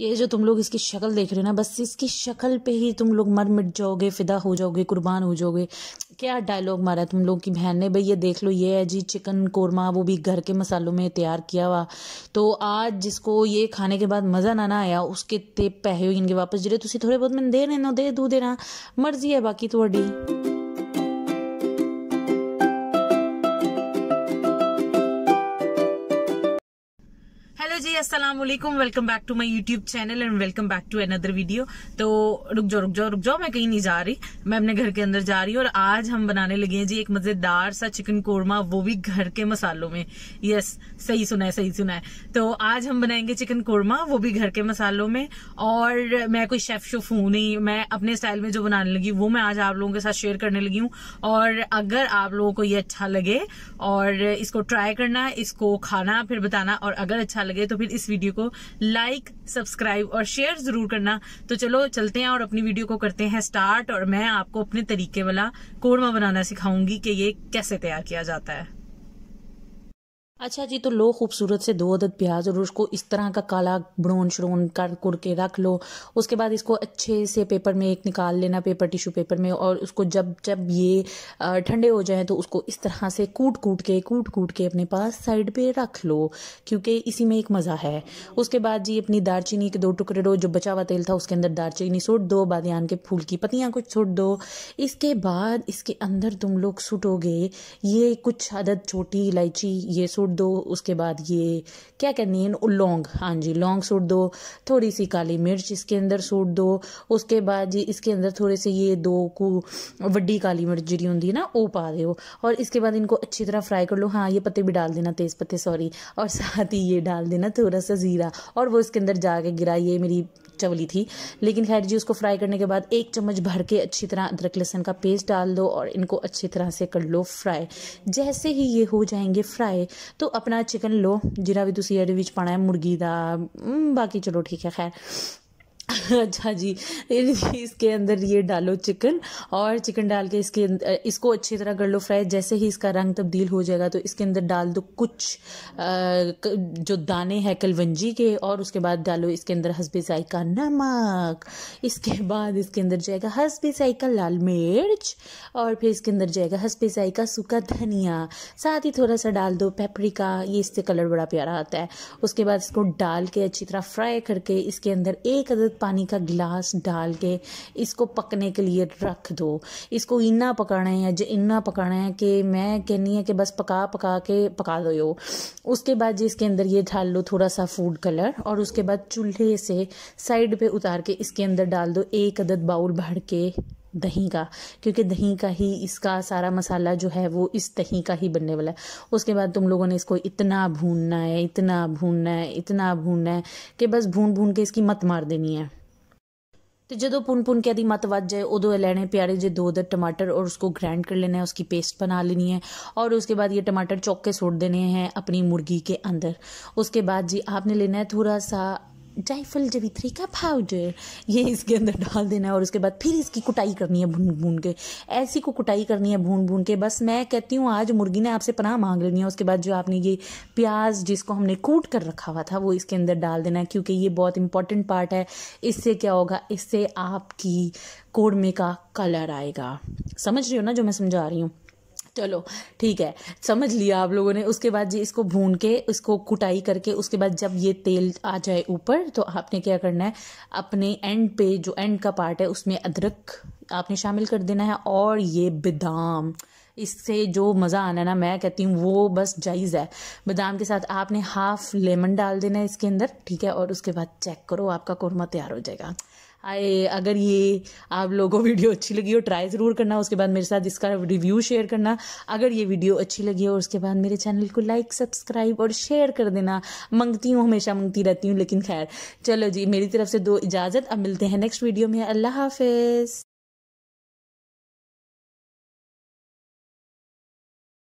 ये जो तुम लोग इसकी शक्ल देख रहे हो ना बस इसकी शक्ल पे ही तुम लोग मर मिट जाओगे फिदा हो जाओगे कुर्बान हो जाओगे क्या डायलॉग मारा तुम लोग की बहन ने भाई ये देख लो ये है जी चिकन कोरमा वो भी घर के मसालों में तैयार किया हुआ तो आज जिसको ये खाने के बाद मज़ा ना ना आया उसके ते पैसे इनके वापस जिरे तुम थोड़े बहुत मैंने दे रहे ना दे दू देना मर्जी है बाकी थोड़ी तो हेलो जी अस्सलाम वालेकुम welcome back to my YouTube channel and welcome back to another video तो रुक जाओ रुक जाओ रुक जाओ मैं कहीं नहीं जा रही मैं अपने घर के अंदर जा रही हूँ और आज हम बनाने लगे हैं जी एक मजेदार सा चिकन कोरमा वो भी घर के मसालों में यस सही सुना है सही सुना है तो आज हम बनाएंगे चिकन कोरमा वो भी घर के मसालों में और मैं कोई शेफ शेफ हूँ नहीं मैं अपने स्टाइल में जो बनाने लगी वो मैं आज आप लोगों के साथ शेयर करने लगी हूँ और अगर आप लोगों को ये अच्छा लगे और इसको ट्राई करना इसको खाना फिर बताना और अगर अच्छा लगे तो फिर इस वीडियो को लाइक सब्सक्राइब और शेयर जरूर करना तो चलो चलते हैं और अपनी वीडियो को करते हैं स्टार्ट और मैं आपको अपने तरीके वाला कोरमा बनाना सिखाऊंगी कि ये कैसे तैयार किया जाता है अच्छा जी तो लो खूबसूरत से दो अदद प्याज और उसको इस तरह का काला ब्रोन श्रोन कर कुड़ के रख लो उसके बाद इसको अच्छे से पेपर में एक निकाल लेना पेपर टिश्यू पेपर में और उसको जब जब ये ठंडे हो जाए तो उसको इस तरह से कूट कूट के कूट कूट के अपने पास साइड पे रख लो क्योंकि इसी में एक मज़ा है उसके बाद जी अपनी दारचीनी के दो टुकड़े लो जो बचा हुआ तेल था उसके अंदर दारचीनी सुट दो बादन के फूल की पत्तियाँ कुछ सुट दो इसके बाद इसके अंदर तुम लोग सुटोगे ये कुछ अदद छोटी इलायची ये सूट दो उसके बाद ये क्या कहनी है लौंग हाँ जी लौंग सूट दो थोड़ी सी काली मिर्च इसके अंदर सूट दो उसके बाद जी इसके अंदर थोड़े से ये दो को वड्डी काली मिर्च जी होंगी ना वो पा दो और इसके बाद इनको अच्छी तरह फ्राई कर लो हाँ ये पत्ते भी डाल देना तेज़ पत्ते सॉरी और साथ ही ये डाल देना थोड़ा सा ज़ीरा और वो इसके अंदर जाके गिरा ये मेरी चवली थी लेकिन खैर जी उसको फ्राई करने के बाद एक चम्मच भर के अच्छी तरह अदरक लहसन का पेस्ट डाल दो और इनको अच्छी तरह से कर लो फ्राई जैसे ही ये हो जाएंगे फ्राई तो अपना चिकन लो जिरा भी तुम तो पाना है मुर्गी का बाकी चलो ठीक है खैर अच्छा जी इसके अंदर ये डालो चिकन और चिकन डाल के इसके इसको अच्छी तरह कर लो फ्राई जैसे ही इसका रंग तब्दील हो जाएगा तो इसके अंदर डाल दो कुछ जो दाने हैं कलवंजी के और उसके बाद डालो इसके अंदर हसबे का नमक इसके बाद इसके अंदर जाएगा हसबे का लाल मिर्च और फिर इसके अंदर जाएगा हसबे का सूखा धनिया साथ ही थोड़ा सा डाल दो पेपरिका ये इससे कलर बड़ा प्यारा आता है उसके बाद इसको डाल के अच्छी तरह फ्राई करके इसके अंदर एक अदद पानी का गिलास डाल के इसको पकने के लिए रख दो इसको इन्ना पकाना है या जो इन्ना पकाना है कि मैं कहनी है कि बस पका पका के पका दो यो उसके बाद जी इसके अंदर ये डाल लो थोड़ा सा फूड कलर और उसके बाद चूल्हे से साइड पे उतार के इसके अंदर डाल दो एक अदद बाउल भर के दही का क्योंकि दही का ही इसका सारा मसाला जो है वो इस दही का ही बनने वाला है उसके बाद तुम लोगों ने इसको इतना भूनना है इतना भूनना है इतना भूनना है कि बस भून भून के इसकी मत मार देनी है तो ਜਦੋਂ पुन पुन के मत वज जाए उदो ਉਦੋਂ लेने प्यारे जो दो दर टमाटर और उसको ग्राइंड कर लेना है उसकी पेस्ट बना लेनी है और उसके बाद ये टमाटर चौक के सोट देने हैं अपनी मुर्गी के अंदर उसके बाद जी आपने लेना है थोड़ा सा जायफल जवित्री का पाउडर ये इसके अंदर डाल देना है और उसके बाद फिर इसकी कुटाई करनी है भून भून के ऐसी को कुटाई करनी है भून भून के बस मैं कहती हूँ आज मुर्गी ने आपसे पनाह मांग लेनी है उसके बाद जो आपने ये प्याज जिसको हमने कूट कर रखा हुआ था वो इसके अंदर डाल देना है क्योंकि ये बहुत इंपॉर्टेंट पार्ट है इससे क्या होगा इससे आपकी कोड़मे का कलर आएगा समझ रही हो ना जो मैं समझा रही हूँ चलो ठीक है समझ लिया आप लोगों ने उसके बाद जी इसको भून के इसको कुटाई करके उसके बाद जब ये तेल आ जाए ऊपर तो आपने क्या करना है अपने एंड पे जो एंड का पार्ट है उसमें अदरक आपने शामिल कर देना है और ये बादाम इससे जो मज़ा आना ना मैं कहती हूँ वो बस जायज़ है बादाम के साथ आपने हाफ लेमन डाल देना है इसके अंदर ठीक है और उसके बाद चेक करो आपका कौरमा तैयार हो जाएगा आए अगर ये आप लोगों को वीडियो अच्छी लगी हो ट्राई ज़रूर करना उसके बाद मेरे साथ इसका रिव्यू शेयर करना अगर ये वीडियो अच्छी लगी हो उसके बाद मेरे चैनल को लाइक सब्सक्राइब और शेयर कर देना मंगती हूँ हमेशा मंगती रहती हूँ लेकिन खैर चलो जी मेरी तरफ से दो इजाज़त अब मिलते हैं नेक्स्ट वीडियो में अल्लाह हाफिज़